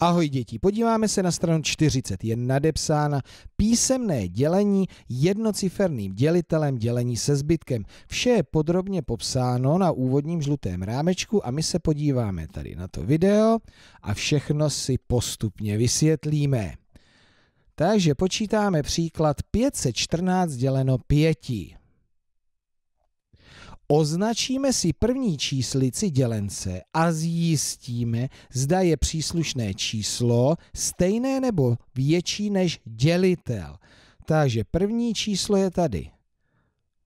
Ahoj děti, podíváme se na stranu 40, je nadepsána písemné dělení jednociferným dělitelem dělení se zbytkem. Vše je podrobně popsáno na úvodním žlutém rámečku a my se podíváme tady na to video a všechno si postupně vysvětlíme. Takže počítáme příklad 514 děleno 5. Označíme si první číslici dělence a zjistíme, zda je příslušné číslo stejné nebo větší než dělitel. Takže první číslo je tady.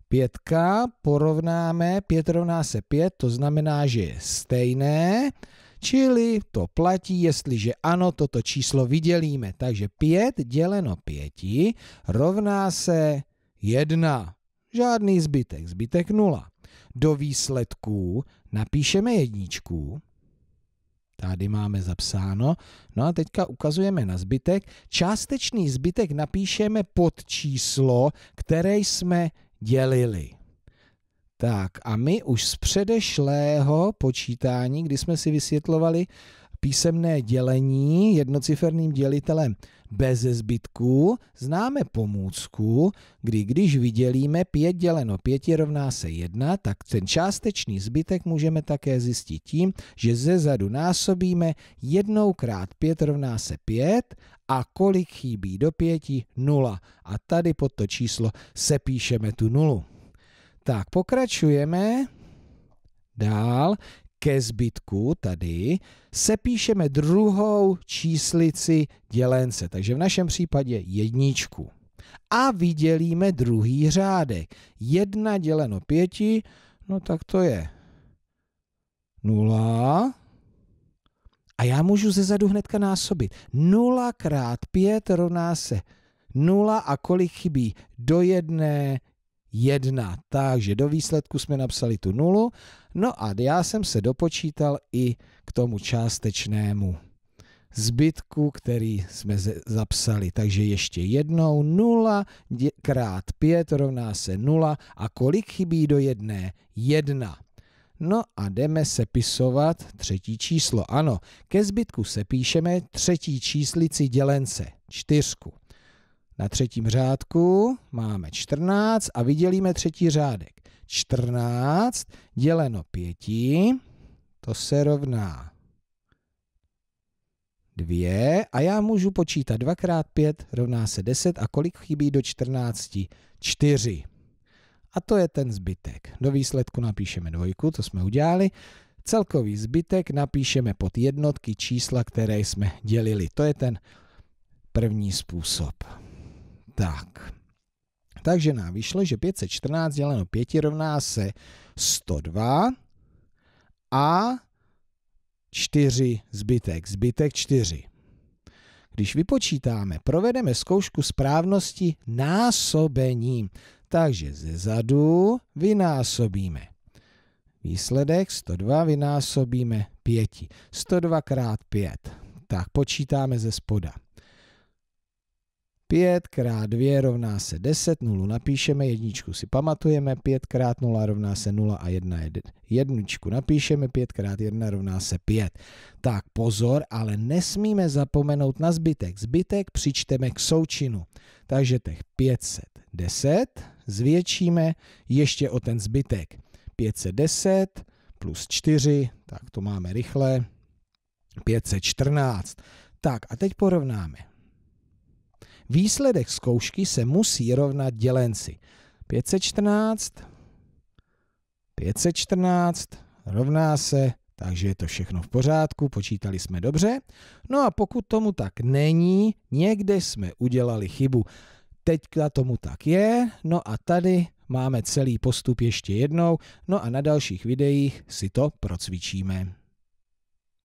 Pětka porovnáme, 5 rovná se 5, to znamená, že je stejné, čili to platí, jestliže ano, toto číslo vydělíme. Takže 5 děleno 5 rovná se 1 žádný zbytek, zbytek nula. Do výsledků napíšeme jedničku, Tady máme zapsáno. No a teďka ukazujeme na zbytek. Částečný zbytek napíšeme pod číslo, které jsme dělili. Tak a my už z předešlého počítání, kdy jsme si vysvětlovali písemné dělení jednociferným dělitelem bez zbytků známe pomůcku, kdy když vydělíme 5 děleno 5 rovná se 1, tak ten částečný zbytek můžeme také zjistit tím, že ze zadu násobíme 1 krát 5 rovná se 5 a kolik chybí do 5? 0. A tady pod to číslo sepíšeme tu nulu. Tak pokračujeme. Dál ke zbytku tady sepíšeme druhou číslici dělence, takže v našem případě jedničku. A vydělíme druhý řádek. jedna děleno pěti, no tak to je nula A já můžu ze zadu hnedka násobit. 0 krát 5 rovná se 0 a kolik chybí? Do jedné 1. Takže do výsledku jsme napsali tu nulu. No a já jsem se dopočítal i k tomu částečnému zbytku, který jsme zapsali. Takže ještě jednou 0 krát 5 rovná se 0 a kolik chybí do jedné? 1. No a jdeme sepisovat třetí číslo. Ano, ke zbytku sepíšeme třetí číslici dělence, čtyřku. Na třetím řádku máme 14 a vydělíme třetí řádek. 14 děleno 5, to se rovná 2 a já můžu počítat 2 x 5 rovná se 10 a kolik chybí do 14? 4. A to je ten zbytek. Do výsledku napíšeme dvojku, to jsme udělali. Celkový zbytek napíšeme pod jednotky čísla, které jsme dělili. To je ten první způsob. Tak. Takže nám vyšlo, že 514 děleno 5 rovná se 102 a 4 zbytek, zbytek 4. Když vypočítáme, provedeme zkoušku správnosti násobením. Takže ze zadu vynásobíme. Výsledek 102 vynásobíme 5. 102 krát 5. Tak počítáme ze spoda. 5 krát 2 rovná se 10, nulu napíšeme, jedničku si pamatujeme, 5 krát 0 rovná se 0 a 1 je jedničku napíšeme, 5 krát 1 rovná se 5. Tak pozor, ale nesmíme zapomenout na zbytek. Zbytek přičteme k součinu. Takže těch 510 zvětšíme ještě o ten zbytek. 510 plus 4, tak to máme rychle, 514. Tak a teď porovnáme. Výsledek zkoušky se musí rovnat dělenci. 514, 514 rovná se, takže je to všechno v pořádku, počítali jsme dobře. No a pokud tomu tak není, někde jsme udělali chybu. Teďka tomu tak je, no a tady máme celý postup ještě jednou, no a na dalších videích si to procvičíme.